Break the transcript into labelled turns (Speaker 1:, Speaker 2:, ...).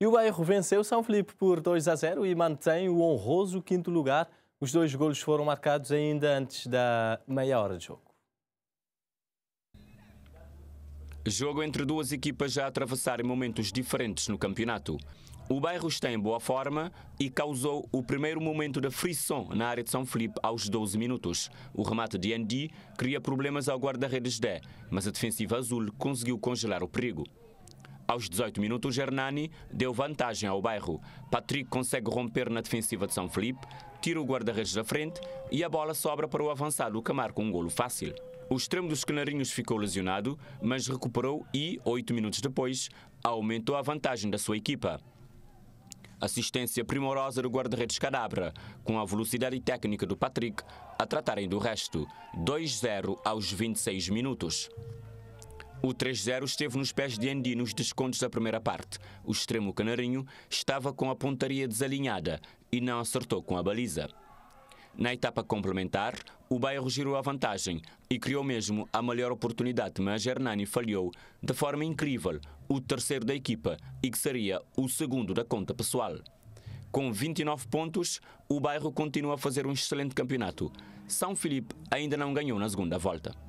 Speaker 1: E o bairro venceu São Felipe por 2 a 0 e mantém o honroso quinto lugar. Os dois golos foram marcados ainda antes da meia hora de jogo.
Speaker 2: Jogo entre duas equipas já a momentos diferentes no campeonato. O bairro está em boa forma e causou o primeiro momento da frisson na área de São Felipe aos 12 minutos. O remate de Andy cria problemas ao guarda-redes D, mas a defensiva azul conseguiu congelar o perigo. Aos 18 minutos, Hernani deu vantagem ao bairro. Patrick consegue romper na defensiva de São Felipe, tira o guarda-redes da frente e a bola sobra para o avançado que marca um golo fácil. O extremo dos canarinhos ficou lesionado, mas recuperou e, oito minutos depois, aumentou a vantagem da sua equipa. Assistência primorosa do guarda-redes Cadabra, com a velocidade técnica do Patrick a tratarem do resto. 2-0 aos 26 minutos. O 3-0 esteve nos pés de Andino nos descontos da primeira parte. O extremo canarinho estava com a pontaria desalinhada e não acertou com a baliza. Na etapa complementar, o bairro girou a vantagem e criou mesmo a melhor oportunidade, mas Hernani falhou, de forma incrível, o terceiro da equipa e que seria o segundo da conta pessoal. Com 29 pontos, o bairro continua a fazer um excelente campeonato. São Filipe ainda não ganhou na segunda volta.